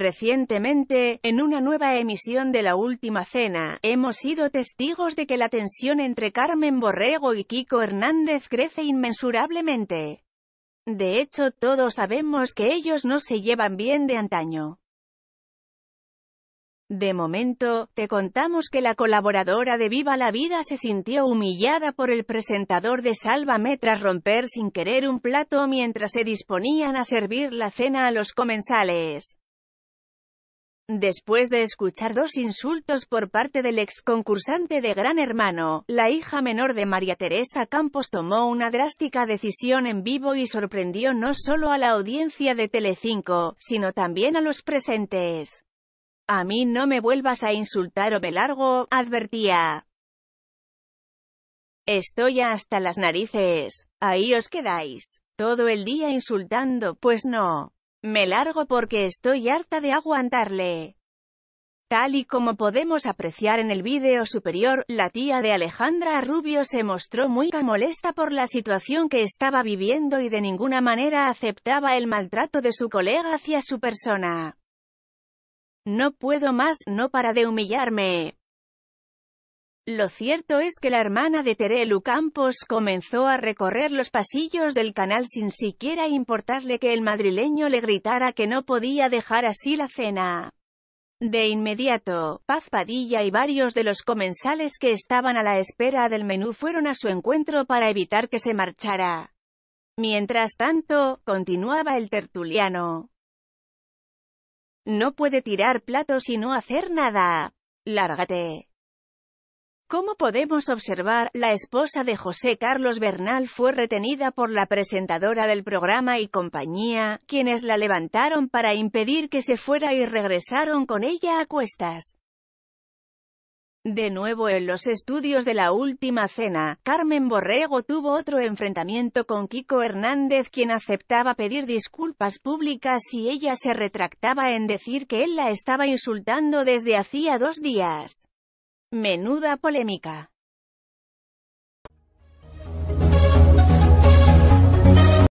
Recientemente, en una nueva emisión de La Última Cena, hemos sido testigos de que la tensión entre Carmen Borrego y Kiko Hernández crece inmensurablemente. De hecho, todos sabemos que ellos no se llevan bien de antaño. De momento, te contamos que la colaboradora de Viva la Vida se sintió humillada por el presentador de Sálvame tras romper sin querer un plato mientras se disponían a servir la cena a los comensales. Después de escuchar dos insultos por parte del ex concursante de Gran Hermano, la hija menor de María Teresa Campos tomó una drástica decisión en vivo y sorprendió no solo a la audiencia de Telecinco, sino también a los presentes. A mí no me vuelvas a insultar o me largo, advertía. Estoy hasta las narices. Ahí os quedáis. Todo el día insultando, pues no. Me largo porque estoy harta de aguantarle. Tal y como podemos apreciar en el vídeo superior, la tía de Alejandra Rubio se mostró muy molesta por la situación que estaba viviendo y de ninguna manera aceptaba el maltrato de su colega hacia su persona. No puedo más, no para de humillarme. Lo cierto es que la hermana de Terelu Campos comenzó a recorrer los pasillos del canal sin siquiera importarle que el madrileño le gritara que no podía dejar así la cena. De inmediato, Paz Padilla y varios de los comensales que estaban a la espera del menú fueron a su encuentro para evitar que se marchara. Mientras tanto, continuaba el tertuliano. No puede tirar platos y no hacer nada. Lárgate. Como podemos observar, la esposa de José Carlos Bernal fue retenida por la presentadora del programa y compañía, quienes la levantaron para impedir que se fuera y regresaron con ella a cuestas. De nuevo en los estudios de la última cena, Carmen Borrego tuvo otro enfrentamiento con Kiko Hernández quien aceptaba pedir disculpas públicas y ella se retractaba en decir que él la estaba insultando desde hacía dos días. Menuda polémica.